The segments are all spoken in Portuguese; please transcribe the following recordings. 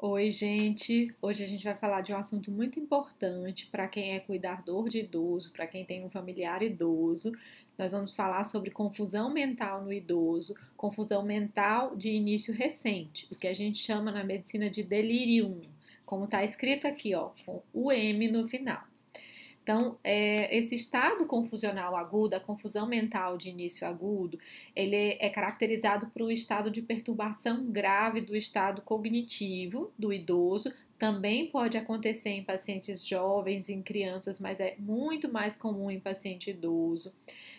Oi, gente! Hoje a gente vai falar de um assunto muito importante para quem é cuidador de idoso, para quem tem um familiar idoso. Nós vamos falar sobre confusão mental no idoso, confusão mental de início recente, o que a gente chama na medicina de delirium, como está escrito aqui, ó, com o M no final. Então, é, esse estado confusional agudo, a confusão mental de início agudo, ele é caracterizado por um estado de perturbação grave do estado cognitivo do idoso. Também pode acontecer em pacientes jovens, em crianças, mas é muito mais comum em paciente idoso.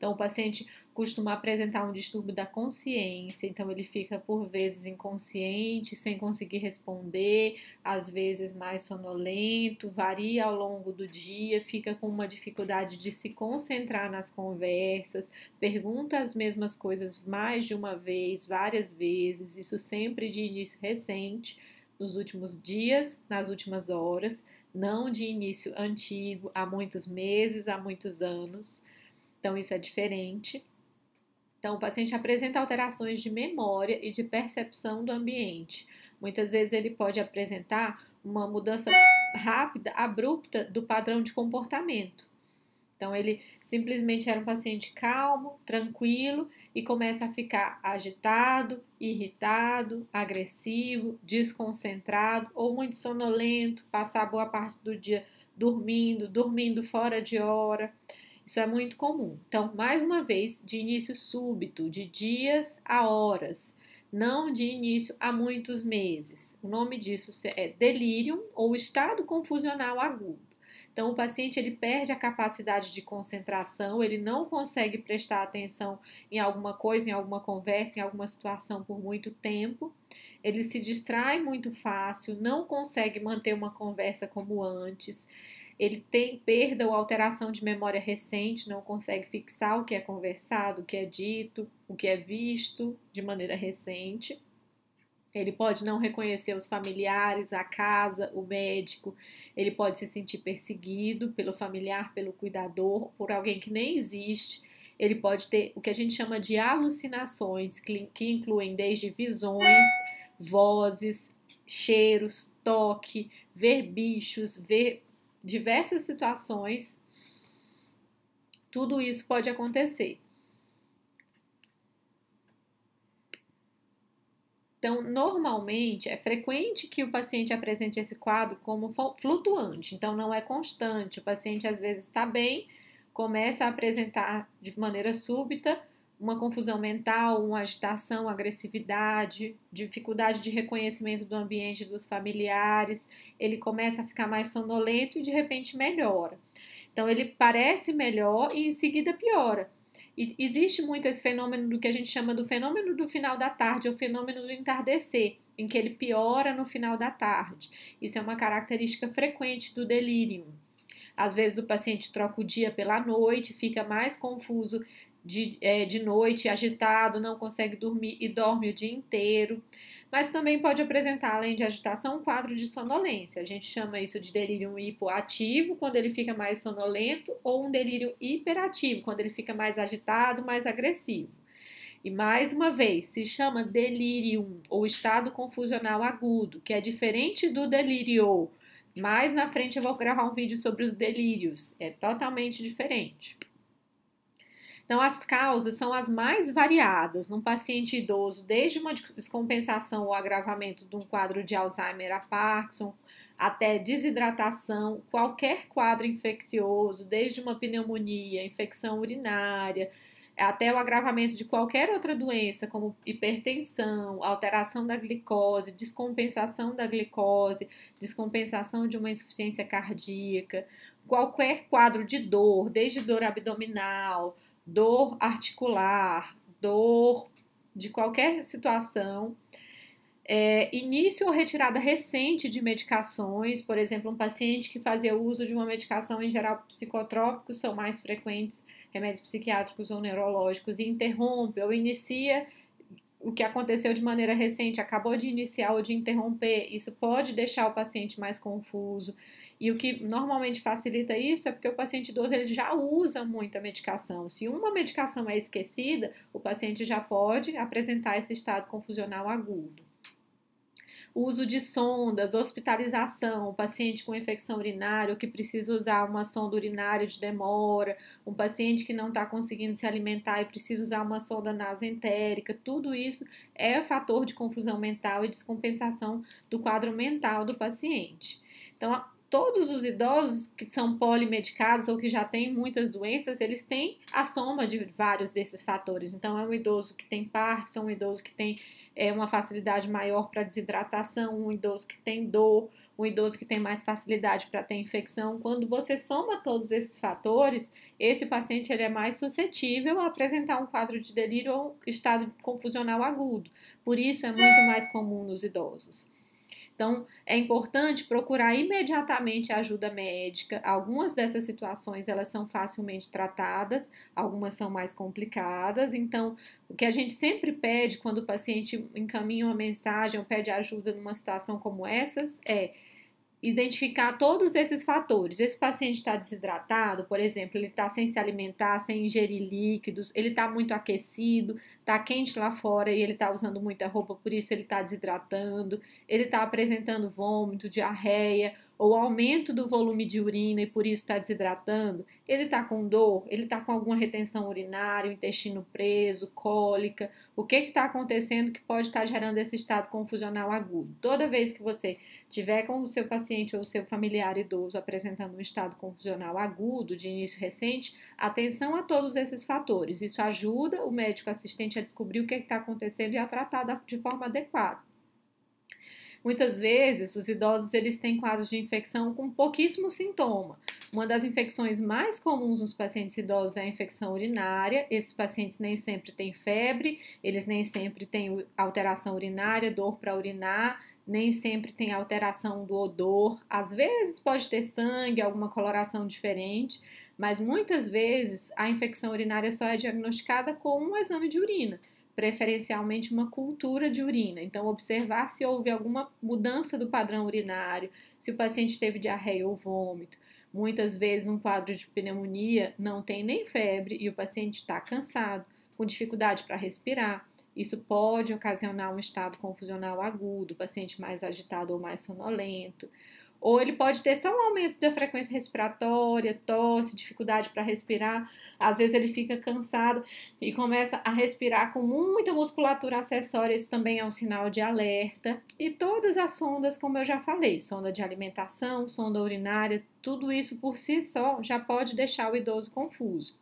Então, o paciente costuma apresentar um distúrbio da consciência, então ele fica por vezes inconsciente, sem conseguir responder, às vezes mais sonolento, varia ao longo do dia, fica com uma dificuldade de se concentrar nas conversas, pergunta as mesmas coisas mais de uma vez, várias vezes, isso sempre de início recente, nos últimos dias, nas últimas horas, não de início antigo, há muitos meses, há muitos anos então, isso é diferente. Então, o paciente apresenta alterações de memória e de percepção do ambiente. Muitas vezes ele pode apresentar uma mudança rápida, abrupta do padrão de comportamento. Então, ele simplesmente era um paciente calmo, tranquilo e começa a ficar agitado, irritado, agressivo, desconcentrado ou muito sonolento, passar boa parte do dia dormindo, dormindo fora de hora. Isso é muito comum. Então, mais uma vez, de início súbito, de dias a horas, não de início a muitos meses. O nome disso é delírio ou estado confusional agudo. Então, o paciente ele perde a capacidade de concentração, ele não consegue prestar atenção em alguma coisa, em alguma conversa, em alguma situação por muito tempo. Ele se distrai muito fácil, não consegue manter uma conversa como antes ele tem perda ou alteração de memória recente, não consegue fixar o que é conversado, o que é dito, o que é visto de maneira recente. Ele pode não reconhecer os familiares, a casa, o médico. Ele pode se sentir perseguido pelo familiar, pelo cuidador, por alguém que nem existe. Ele pode ter o que a gente chama de alucinações, que incluem desde visões, vozes, cheiros, toque, ver bichos, ver diversas situações, tudo isso pode acontecer. Então, normalmente é frequente que o paciente apresente esse quadro como flutuante, então não é constante. O paciente às vezes está bem, começa a apresentar de maneira súbita uma confusão mental, uma agitação, agressividade, dificuldade de reconhecimento do ambiente dos familiares, ele começa a ficar mais sonolento e de repente melhora. Então ele parece melhor e em seguida piora. E existe muito esse fenômeno do que a gente chama do fenômeno do final da tarde, ou fenômeno do entardecer, em que ele piora no final da tarde. Isso é uma característica frequente do delírio. Às vezes o paciente troca o dia pela noite, fica mais confuso de, é, de noite, agitado, não consegue dormir e dorme o dia inteiro. Mas também pode apresentar, além de agitação, um quadro de sonolência. A gente chama isso de delírio hipoativo, quando ele fica mais sonolento, ou um delírio hiperativo, quando ele fica mais agitado, mais agressivo. E mais uma vez, se chama delirium, ou estado confusional agudo, que é diferente do delírio. Mais na frente eu vou gravar um vídeo sobre os delírios, é totalmente diferente. Então, as causas são as mais variadas num paciente idoso, desde uma descompensação ou agravamento de um quadro de Alzheimer a Parkinson, até desidratação, qualquer quadro infeccioso, desde uma pneumonia, infecção urinária, até o agravamento de qualquer outra doença, como hipertensão, alteração da glicose, descompensação da glicose, descompensação de uma insuficiência cardíaca, qualquer quadro de dor, desde dor abdominal, dor articular, dor de qualquer situação, é, início ou retirada recente de medicações, por exemplo, um paciente que fazia uso de uma medicação em geral psicotrópicos são mais frequentes, remédios psiquiátricos ou neurológicos, e interrompe ou inicia o que aconteceu de maneira recente, acabou de iniciar ou de interromper, isso pode deixar o paciente mais confuso. E o que normalmente facilita isso é porque o paciente idoso ele já usa muita medicação. Se uma medicação é esquecida, o paciente já pode apresentar esse estado confusional agudo. uso de sondas, hospitalização, um paciente com infecção urinária ou que precisa usar uma sonda urinária de demora, um paciente que não está conseguindo se alimentar e precisa usar uma sonda nasentérica, tudo isso é fator de confusão mental e descompensação do quadro mental do paciente. Então, todos os idosos que são polimedicados ou que já têm muitas doenças, eles têm a soma de vários desses fatores. Então, é um idoso que tem Parkinson, um idoso que tem é, uma facilidade maior para desidratação, um idoso que tem dor, um idoso que tem mais facilidade para ter infecção. Quando você soma todos esses fatores, esse paciente ele é mais suscetível a apresentar um quadro de delírio ou estado confusional agudo. Por isso, é muito mais comum nos idosos. Então, é importante procurar imediatamente ajuda médica. Algumas dessas situações elas são facilmente tratadas, algumas são mais complicadas. Então, o que a gente sempre pede quando o paciente encaminha uma mensagem ou pede ajuda numa situação como essas é identificar todos esses fatores. Esse paciente está desidratado, por exemplo, ele está sem se alimentar, sem ingerir líquidos, ele está muito aquecido, está quente lá fora e ele está usando muita roupa, por isso ele está desidratando, ele está apresentando vômito, diarreia ou aumento do volume de urina e por isso está desidratando, ele está com dor, ele está com alguma retenção urinária, intestino preso, cólica, o que está acontecendo que pode estar tá gerando esse estado confusional agudo? Toda vez que você tiver com o seu paciente ou o seu familiar idoso apresentando um estado confusional agudo de início recente, atenção a todos esses fatores. Isso ajuda o médico assistente a descobrir o que está acontecendo e a tratar de forma adequada. Muitas vezes, os idosos eles têm quadros de infecção com pouquíssimo sintoma. Uma das infecções mais comuns nos pacientes idosos é a infecção urinária. Esses pacientes nem sempre têm febre, eles nem sempre têm alteração urinária, dor para urinar, nem sempre têm alteração do odor. Às vezes pode ter sangue, alguma coloração diferente, mas muitas vezes a infecção urinária só é diagnosticada com um exame de urina preferencialmente uma cultura de urina. Então, observar se houve alguma mudança do padrão urinário, se o paciente teve diarreia ou vômito. Muitas vezes, um quadro de pneumonia não tem nem febre e o paciente está cansado, com dificuldade para respirar. Isso pode ocasionar um estado confusional agudo, paciente mais agitado ou mais sonolento ou ele pode ter só um aumento da frequência respiratória, tosse, dificuldade para respirar. Às vezes ele fica cansado e começa a respirar com muita musculatura acessória, isso também é um sinal de alerta. E todas as sondas, como eu já falei, sonda de alimentação, sonda urinária, tudo isso por si só já pode deixar o idoso confuso.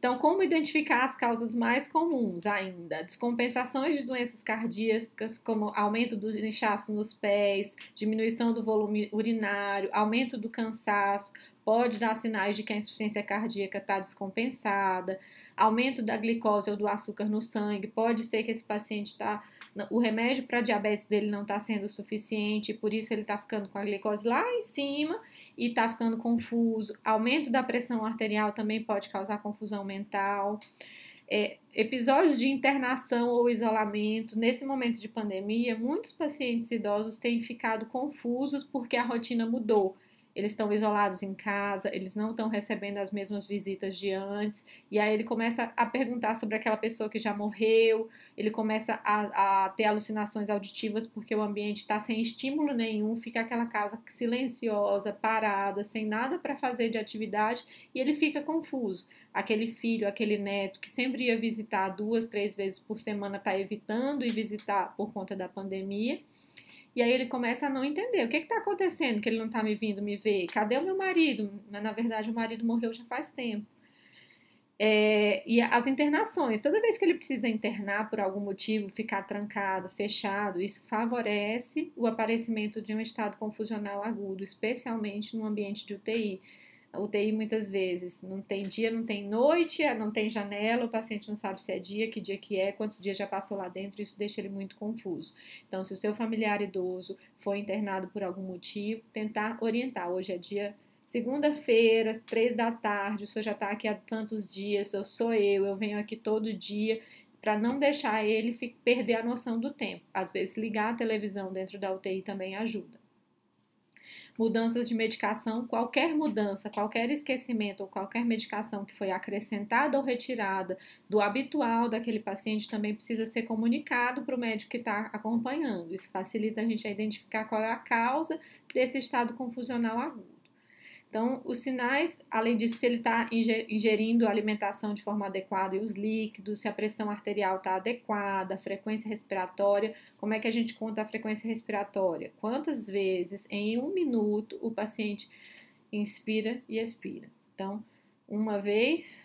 Então, como identificar as causas mais comuns ainda? Descompensações de doenças cardíacas, como aumento do inchaço nos pés, diminuição do volume urinário, aumento do cansaço, pode dar sinais de que a insuficiência cardíaca está descompensada, aumento da glicose ou do açúcar no sangue, pode ser que esse paciente está o remédio para diabetes dele não está sendo suficiente, por isso ele está ficando com a glicose lá em cima e está ficando confuso. Aumento da pressão arterial também pode causar confusão mental. É, episódios de internação ou isolamento. Nesse momento de pandemia, muitos pacientes idosos têm ficado confusos porque a rotina mudou eles estão isolados em casa, eles não estão recebendo as mesmas visitas de antes, e aí ele começa a perguntar sobre aquela pessoa que já morreu, ele começa a, a ter alucinações auditivas porque o ambiente está sem estímulo nenhum, fica aquela casa silenciosa, parada, sem nada para fazer de atividade, e ele fica confuso. Aquele filho, aquele neto que sempre ia visitar duas, três vezes por semana, está evitando ir visitar por conta da pandemia. E aí ele começa a não entender o que está acontecendo, que ele não está me vindo me ver. Cadê o meu marido? Mas na verdade o marido morreu já faz tempo. É, e as internações, toda vez que ele precisa internar por algum motivo, ficar trancado, fechado, isso favorece o aparecimento de um estado confusional agudo, especialmente no ambiente de UTI. UTI muitas vezes não tem dia, não tem noite, é, não tem janela, o paciente não sabe se é dia, que dia que é, quantos dias já passou lá dentro, isso deixa ele muito confuso. Então, se o seu familiar idoso foi internado por algum motivo, tentar orientar. Hoje é dia segunda-feira, três da tarde, o senhor já está aqui há tantos dias, eu sou eu, eu venho aqui todo dia, para não deixar ele perder a noção do tempo. Às vezes, ligar a televisão dentro da UTI também ajuda. Mudanças de medicação, qualquer mudança, qualquer esquecimento ou qualquer medicação que foi acrescentada ou retirada do habitual daquele paciente também precisa ser comunicado para o médico que está acompanhando. Isso facilita a gente a identificar qual é a causa desse estado confusional agudo. Então, os sinais, além disso, se ele está ingerindo a alimentação de forma adequada e os líquidos, se a pressão arterial está adequada, a frequência respiratória, como é que a gente conta a frequência respiratória? Quantas vezes em um minuto o paciente inspira e expira? Então, uma vez,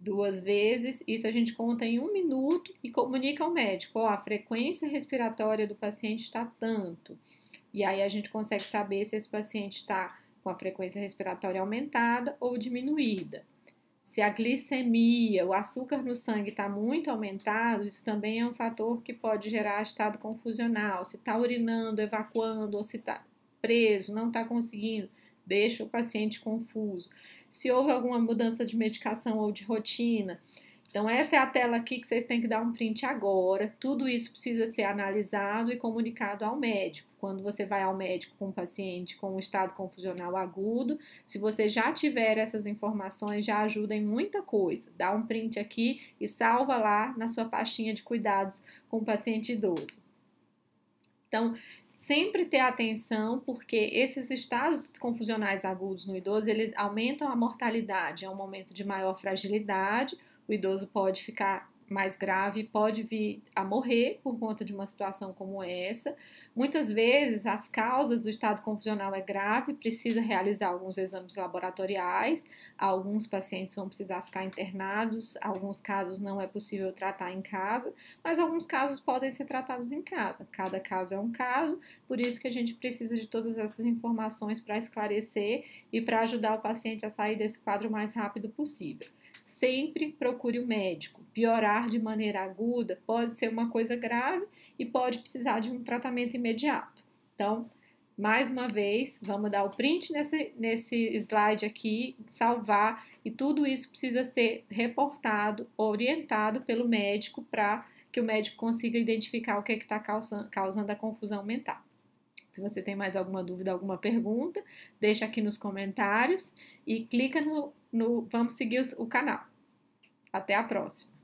duas vezes, isso a gente conta em um minuto e comunica ao médico: ó, a frequência respiratória do paciente está tanto. E aí a gente consegue saber se esse paciente está com a frequência respiratória aumentada ou diminuída. Se a glicemia, o açúcar no sangue está muito aumentado, isso também é um fator que pode gerar estado confusional. Se está urinando, evacuando, ou se está preso, não está conseguindo, deixa o paciente confuso. Se houve alguma mudança de medicação ou de rotina, então, essa é a tela aqui que vocês têm que dar um print agora. Tudo isso precisa ser analisado e comunicado ao médico. Quando você vai ao médico com um paciente com um estado confusional agudo, se você já tiver essas informações, já ajuda em muita coisa. Dá um print aqui e salva lá na sua pastinha de cuidados com o paciente idoso. Então, sempre ter atenção, porque esses estados confusionais agudos no idoso, eles aumentam a mortalidade, é um momento de maior fragilidade, o idoso pode ficar mais grave pode vir a morrer por conta de uma situação como essa. Muitas vezes as causas do estado confusional é grave, precisa realizar alguns exames laboratoriais, alguns pacientes vão precisar ficar internados, alguns casos não é possível tratar em casa, mas alguns casos podem ser tratados em casa. Cada caso é um caso, por isso que a gente precisa de todas essas informações para esclarecer e para ajudar o paciente a sair desse quadro o mais rápido possível sempre procure o um médico. Piorar de maneira aguda pode ser uma coisa grave e pode precisar de um tratamento imediato. Então, mais uma vez, vamos dar o print nesse, nesse slide aqui, salvar, e tudo isso precisa ser reportado, orientado pelo médico para que o médico consiga identificar o que é está causando, causando a confusão mental. Se você tem mais alguma dúvida, alguma pergunta, deixa aqui nos comentários e clica no no Vamos Seguir o Canal. Até a próxima!